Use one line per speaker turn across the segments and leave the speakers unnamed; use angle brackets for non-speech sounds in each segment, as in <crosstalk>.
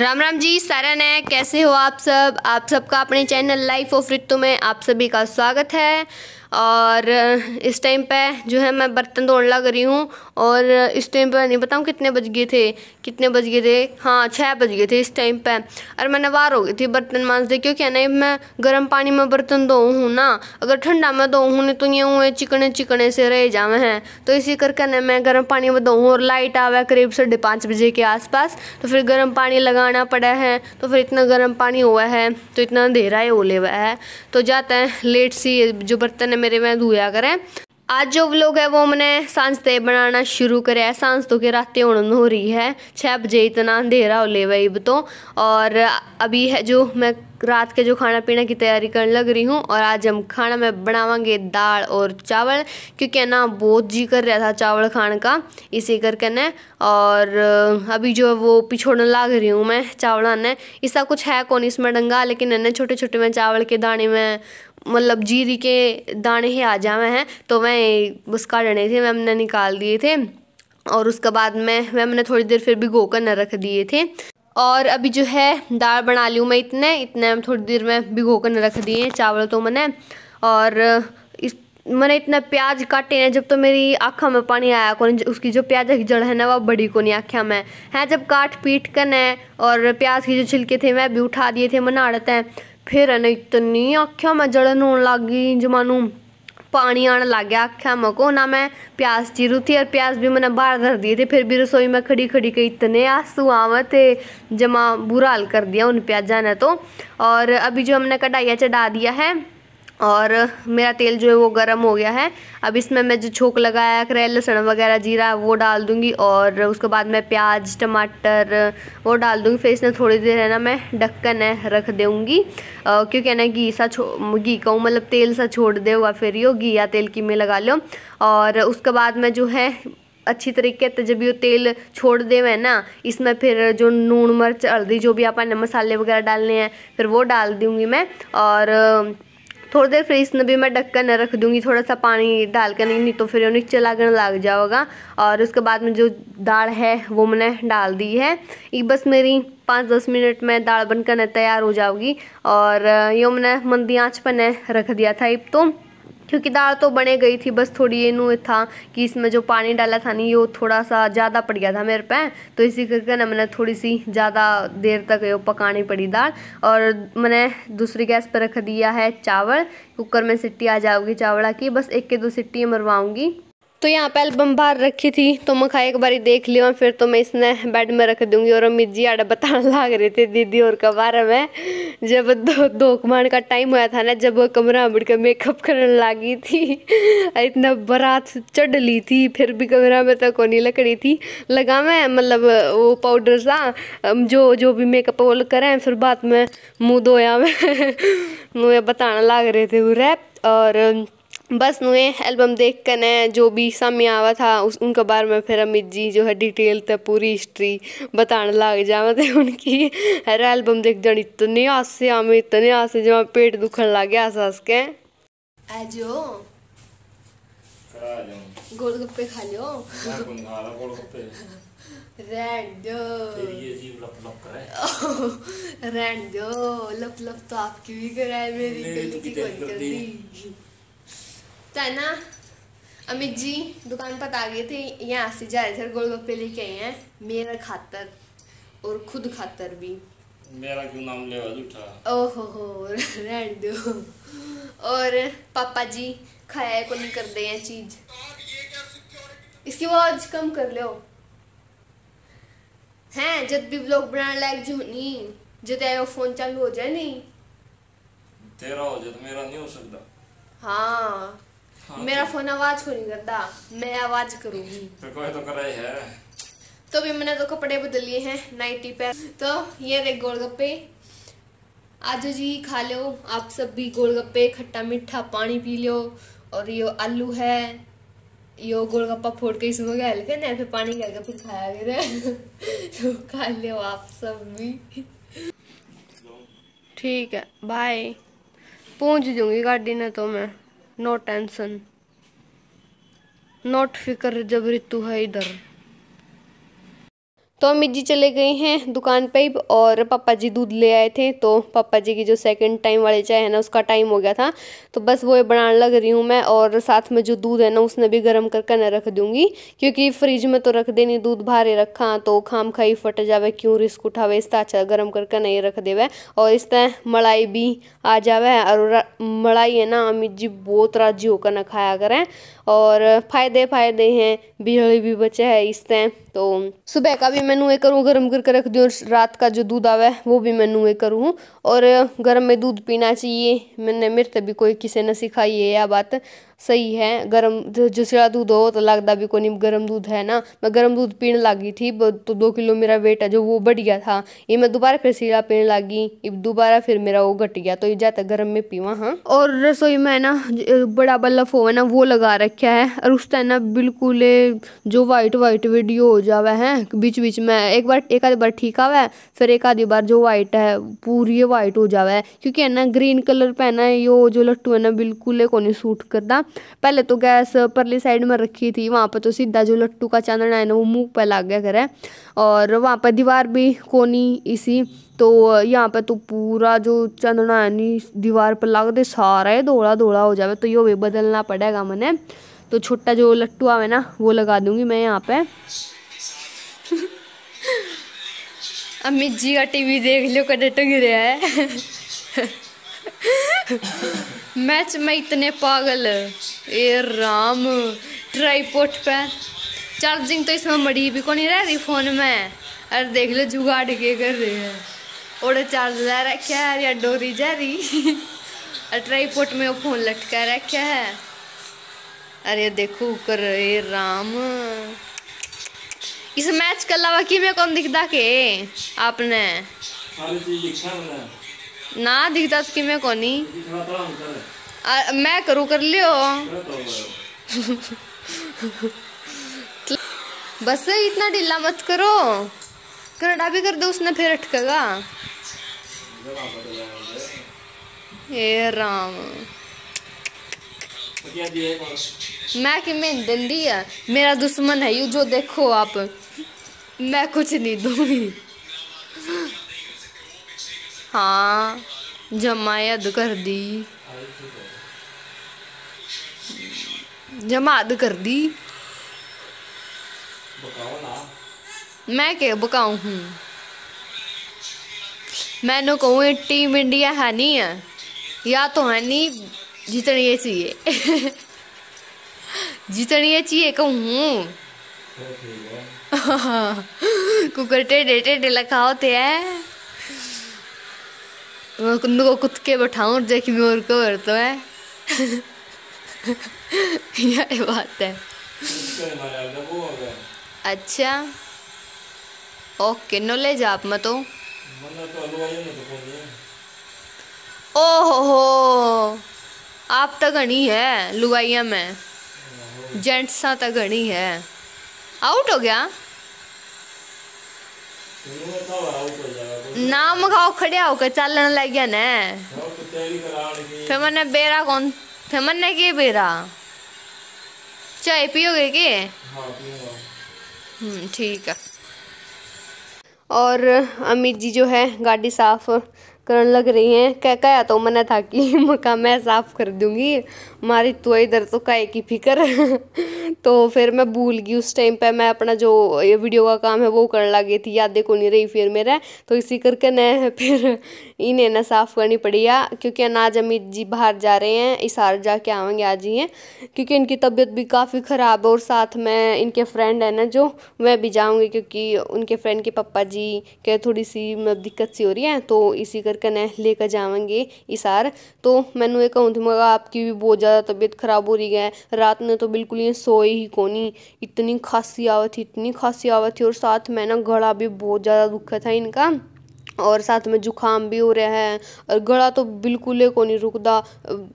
राम राम जी सारा है कैसे हो आप सब आप सबका अपने चैनल लाइफ ऑफ रितु में आप सभी का स्वागत है और इस टाइम पे जो है मैं बर्तन धोने लग रही हूँ और इस टाइम पे नहीं बताऊँ कितने बज गए थे कितने बज गए थे हाँ छः बज गए थे इस टाइम पे और मैंने नवार हो गई थी बर्तन दे क्योंकि है ना मैं गर्म पानी में बर्तन धो हूँ ना अगर ठंडा में धो हूँ तो ये हुए चिकने चिकने से रह जावे हैं तो इसी करके ना मैं गर्म पानी में धो हूँ और लाइट आवे करीब साढ़े पाँच बजे के आसपास तो फिर गर्म पानी लगाना पड़ा है तो फिर इतना गर्म पानी हुआ है तो इतना अंधेरा ही हो ले हुआ है तो जाते हैं लेट सी जो बर्तन है मेरे में धोया करें आज जो व्लॉग है वो मैंने ते बनाना शुरू करे है सांझ तो के रात उड़न हो रही है छः बजे इतना अंधेरा हो ले भाई तो और अभी है जो मैं रात के जो खाना पीना की तैयारी करने लग रही हूँ और आज हम खाना में बनावांगे दाल और चावल क्योंकि ना बहुत जी कर रहा था चावल खाने का इसी करके ने और अभी जो वो पिछोड़ने लाग रही हूँ मैं चावल ने ऐसा कुछ है कौन इसमें डंगा लेकिन इन्हें छोटे छोटे में चावल के दाने में मतलब जीरी के दाने ही आ जावे हैं तो वह उसका डने थे वह हमने निकाल दिए थे और उसके बाद में वह हमने थोड़ी देर फिर भिगो कर न रख दिए थे और अभी जो है दाल बना ली हूँ मैं इतने इतने हम थोड़ी देर में भिगो कर न रख दिए चावल तो मैंने और इस मैंने इतना प्याज काटे हैं जब तो मेरी आँखों में पानी आया कौन उसकी जो प्याज की जड़ है ना वो बड़ी को नहीं आँखा में है जब काट पीट कर और प्याज के जो छिलके थे मैं भी उठा दिए थे मना आड़त हैं फिर इन्हें इतनी अक्खियों में जलन होने लगी जमानू पानी आने लग गया आख्या मको ना मैं प्याज चीरू थी और प्याज भी मैंने बाहर धर दिए थे फिर भी रसोई में खड़ी खड़ी के इतने आंसू आवे थे जमा बुरा हाल कर दिया उन प्याजा ने तो और अभी जो हमने कढ़ाइया चढ़ा दिया है और मेरा तेल जो है वो गर्म हो गया है अब इसमें मैं जो छोंक लगाया करे लहसुन वगैरह जीरा वो डाल दूँगी और उसके बाद मैं प्याज टमाटर वो डाल दूँगी फिर इसमें थोड़ी देर है ना मैं ढक्कन है रख दूँगी क्योंकि है ना घी सा छो घी का मतलब तेल सा छोड़ देगा फिर यो घी या तेल की में लगा लो और उसके बाद मैं जो है अच्छी तरीके से जब ये तेल छोड़ है ना इसमें फिर जो नून मिर्च हल्दी जो भी आप मसाले वगैरह डालने हैं फिर वो डाल दूँगी मैं और थोड़ी देर फ्रिज में भी मैं ढककर न रख दूँगी थोड़ा सा पानी डाल कर नहीं तो फिर नीचे कर लग जाओगा और उसके बाद में जो दाल है वो मैंने डाल दी है ये बस मेरी पाँच दस मिनट में दाल बनकर तैयार हो जाओगी और यो मैंने मंदी आँच पर रख दिया था इब तो क्योंकि दाल तो बने गई थी बस थोड़ी ये नू था कि इसमें जो पानी डाला था नहीं वो थोड़ा सा ज़्यादा पड़ गया था मेरे पे तो इसी करके ना मैंने थोड़ी सी ज़्यादा देर तक ये पकानी पड़ी दाल और मैंने दूसरी गैस पर रख दिया है चावल कुकर में सिट्टी आ जाओगी चावला की बस एक के दो सिट्टी मरवाऊँगी तो यहाँ पे एल्बम बाहर रखी थी तो मैं खा एक बारी देख लियो और फिर तो मैं इसने बेड में रख दूंगी और अमित जी आड़ा बताने लाग रहे थे दीदी और के बारे में जब दो दो कमान का टाइम हुआ था ना जब वो कमरा अमड़ के मेकअप करने लगी थी <laughs> इतना बारात चढ़ ली थी फिर भी कमरा में तो कोनी लग रही थी लगा मैं मतलब वो पाउडर सा जो जो भी मेकअप वो करें फिर बाद में मुँह धोया मैं <laughs> मुँह बताने लाग रहे थे वो रैप और बस नुए एल्बम देख कर ने जो भी सामने आवा था उस उनके बारे में फिर अमित जी जो है डिटेल तो पूरी हिस्ट्री बताने लग जावा थे मतलब उनकी हर एल्बम देख जानी इतने आसे आमे इतने आसे जमा पेट दुखन लग गया हंस हंस के आजो गोलगप्पे खा लियो रहन दो लप लप तो आपकी भी कराए मेरी गली की कोई कर दी लगता ना अमित जी दुकान पर आ गए थे यहाँ से ज़्यादातर गोलगप्पे लेके आए हैं मेरा खातर और खुद खातर भी मेरा क्यों नाम ले झूठा ओहो हो रहने दो और पापा जी खाया को नहीं कर दे हैं चीज इसकी आवाज कम कर लो हैं जब भी ब्लॉग बनाने लायक जो नहीं जब आयो फोन चालू हो जाए नहीं तेरा हो जाए तो मेरा नहीं हो सकता हाँ मेरा फोन आवाज को नहीं करता मैं आवाज करूंगी तो कोई तो है तो भी मैंने तो कपड़े बदल लिए हैं नाइटी पे तो ये रहे गोलगप्पे आज जी खा लो आप सब भी गोलगप्पे खट्टा मीठा पानी पी लो और यो आलू है यो गोलगप्पा फोड़ के इसमें गैल के ना फिर पानी गैल के फिर खाया गया तो खा लो आप सब भी ठीक है बाय पहुंच दूंगी गाड़ी ने तो मैं नो टेंशन नोट फिकर जब ऋतु है इधर तो अमित जी चले गए हैं दुकान पे और पापा जी दूध ले आए थे तो पापा जी की जो सेकंड टाइम वाली चाय है ना उसका टाइम हो गया था तो बस वो बनाने लग रही हूँ मैं और साथ में जो दूध है ना उसने भी गर्म करके ना रख दूँगी क्योंकि फ्रिज में तो रख देनी दूध भारी रखा तो खाम खाई फट जावे क्यों रिस्क उठावे तरह अच्छा गर्म करके नहीं रख देवे और इस तरह मलाई भी आ जावे और मलाई है ना अमित जी बहुत राजी होकर ना खाया करें और फायदे फायदे हैं बिजली भी बचे है इस तरह तो सुबह का भी मैं ये करूँ गर्म करके रख दूँ रात का जो दूध आवे वो भी मैं ये करूँ और गर्म में दूध पीना चाहिए मैंने मेरे तभी कोई किसी ने सिखाई है यह बात सही है ਗਰਮ ਜਿਸ दूध हो तो लगता भी कोई नहीं गर्म दूध है ना मैं गर्म दूध पीने लगी थी तो दो किलो मेरा वेट है जो वो बढ़ गया था ये मैं दोबारा फिर सीरा पीने लगी दोबारा फिर मेरा वो घट गया तो ये ज़्यादा गर्म में पीवा हाँ और रसोई में ना बड़ा बल्लफ हो ना वो लगा रखा है और उस टाइम ना बिल्कुल जो वाइट वाइट वीडियो हो जावे है हाँ, बीच बीच में एक बार एक आधी बार ठीक आवा फिर एक आधी बार जो वाइट है पूरी वाइट हो जावे क्योंकि है ना ग्रीन कलर पे ना यो जो लट्टू है ना बिल्कुल को नहीं सूट करता पहले तो गैस परली साइड में रखी थी वहाँ पर तो सीधा जो लट्टू का चांदना है ना वो मुँह पर लाग गया करे और वहाँ पर दीवार भी कोनी इसी तो यहाँ पर तो पूरा जो चंदना है नी दीवार पर लाग दे सारा ही दौड़ा दौड़ा हो जाए तो यो भी बदलना पड़ेगा मैंने तो छोटा जो लट्टू आवे ना वो लगा दूंगी मैं यहाँ पे अमित जी का टीवी देख लो कदे टंग तो रहा है <laughs> मैच में इतने पागल ए राम ट्राईपोर्ट पे चार्जिंग तो इसमें मड़ी भी को नहीं रह रही फ़ोन में अरे देख लो जुगाड़ के कर रहे हैं और चार्ज ला रखे है या डोरी जा रही और ट्राईपोर्ट में वो फ़ोन लटका रखे है अरे देखो कर ए राम इस मैच के अलावा कि मैं कौन दिखता के आपने ना दिखता तो कि मैं ही मैं करूँ कर लियो बस इतना ढीला मत करो करडा भी कर दो उसने फिर अटकेगा ये राम मैं कि मैं दंडी है मेरा दुश्मन है यू जो देखो आप मैं कुछ नहीं दूंगी हाँ जमायद कर दी जमाद कर दी मैं क्या बकाऊ हूँ मैंने कहूँ टीम इंडिया है नहीं है या तो है नहीं जीतनी चाहिए <laughs> जीतनी चाहिए कहूँ <laughs> कुकर टेढ़े टेढ़े लखाओ थे है मैं को कुत के बैठाऊँ जैकि मोर को तो है यह बात है अच्छा ओके नो ले जा आप मत हो ओहो हो आप तो घनी है लुगाइया में जेंट्स तो घनी है आउट हो गया तो नाम खाओ खड़े होकर चलने लग गया ने फिर मैंने बेरा कौन फिर मैंने के बेरा चाय पियोगे के हम्म ठीक है और अमित जी जो है गाड़ी साफ करन लग रही हैं कह कहा तो मैंने था कि <laughs> मका मैं साफ कर दूंगी हमारी तो इधर तो काय की फिक्र तो फिर मैं भूल गई उस टाइम पे मैं अपना जो ये वीडियो का काम है वो कर लगी थी यादें को नहीं रही फिर मेरा तो इसी करके न फिर इन्हें ना साफ़ करनी पड़ी है क्योंकि अनाज अमित जी बाहर जा रहे हैं इसार जाके आवेंगे आज ही हैं क्योंकि इनकी तबीयत भी काफ़ी ख़राब है और साथ में इनके फ्रेंड है ना जो मैं भी जाऊँगी क्योंकि उनके फ्रेंड के पापा जी के थोड़ी सी मतलब दिक्कत सी हो रही है तो इसी करके न लेकर इस इसार तो मैंने ये कहूँ थी मगर आपकी भी बहुत ज़्यादा तबीयत ख़राब हो रही है रात में तो बिल्कुल ये सो कोई ही कोनी इतनी खांसी आवत थी इतनी खांसी आवत थी और साथ में ना गला भी बहुत ज़्यादा दुख था इनका और साथ में जुखाम भी हो रहा है और गला तो बिल्कुल ही कोनी नहीं रुकदा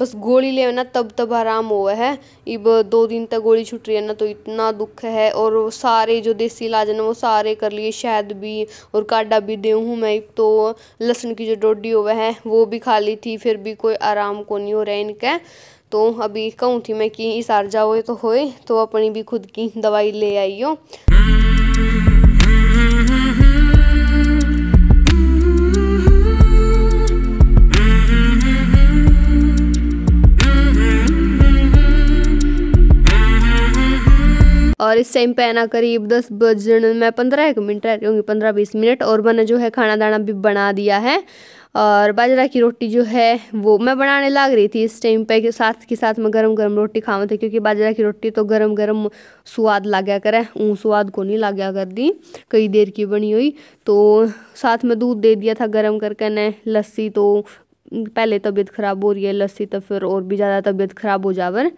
बस गोली ले ना तब तब आराम हो है इब दो दिन तक गोली छूट रही है ना तो इतना दुख है और वो सारे जो देसी इलाज है ना वो सारे कर लिए शहद भी और काढ़ा भी दे हूँ मैं एक तो लहसुन की जो डोडी हो है वो भी खा ली थी फिर भी कोई आराम को नहीं हो रहा है इनका तो अभी कहूँ थी मैं कि इस आर जाओ तो होए तो अपनी भी खुद की दवाई ले आई हो और इस टाइम पे ना करीब दस बजे मैं पंद्रह एक मिनट रह रही हूँ पंद्रह बीस मिनट और मैंने जो है खाना दाना भी बना दिया है और बाजरा की रोटी जो है वो मैं बनाने लाग रही थी इस टाइम पे के साथ के साथ मैं गरम गरम रोटी खावा थी क्योंकि बाजरा की रोटी तो गरम गरम स्वाद गया करे ऊँ स्वाद को नहीं गया कर दी कई देर की बनी हुई तो साथ में दूध दे दिया था गरम करके ने लस्सी तो पहले तबीयत ख़राब हो रही है लस्सी तो फिर और भी ज़्यादा तबीयत ख़राब हो जावर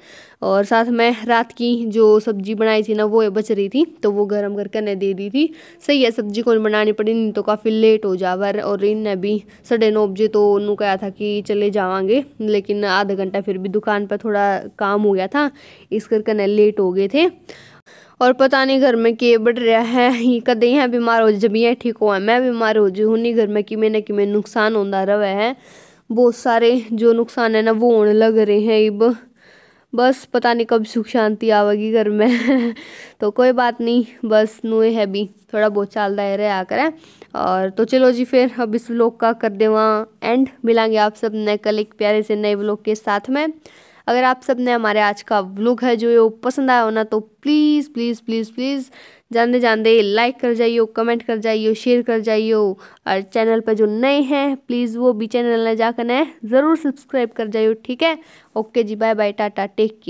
और साथ में रात की जो सब्ज़ी बनाई थी ना वो बच रही थी तो वो गर्म करके ने दे दी थी सही है सब्ज़ी को बनानी पड़ी नहीं तो काफ़ी लेट हो जावर और इनने भी साढ़े नौ बजे तो उन्होंने कहा था कि चले जावांगे लेकिन आधा घंटा फिर भी दुकान पर थोड़ा काम हो गया था इस करके ने लेट हो गए थे और पता नहीं घर में के बढ़ रहा है ये कद यहाँ बीमार हो जब यहाँ ठीक हुआ मैं बीमार हो जाऊँ नहीं घर में कि मैंने कि मैं नुकसान होता रहा है बहुत सारे जो नुकसान है ना वो होने लग रहे हैं इब बस पता नहीं कब सुख शांति आवेगी घर में <laughs> तो कोई बात नहीं बस नुए है भी थोड़ा बहुत चाल है आकर करें और तो चलो जी फिर अब इस व्लॉग का कर दे वहाँ एंड मिलांगे आप सब नए कल एक प्यारे से नए व्लॉग के साथ में अगर आप सब ने हमारे आज का व्लॉग है जो ये पसंद आया हो ना तो please please please please, please जानते जानते लाइक कर जाइयो कमेंट कर जाइयो शेयर कर जाइयो और चैनल पर जो नए हैं प्लीज़ वो भी चैनल ने जाकर ने ज़रूर सब्सक्राइब कर जाइयो ठीक है ओके जी bye bye tata take care